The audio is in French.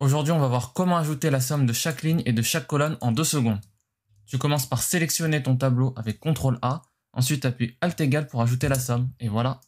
Aujourd'hui, on va voir comment ajouter la somme de chaque ligne et de chaque colonne en deux secondes. Tu commences par sélectionner ton tableau avec CTRL A, ensuite appuie Alt égal pour ajouter la somme, et voilà,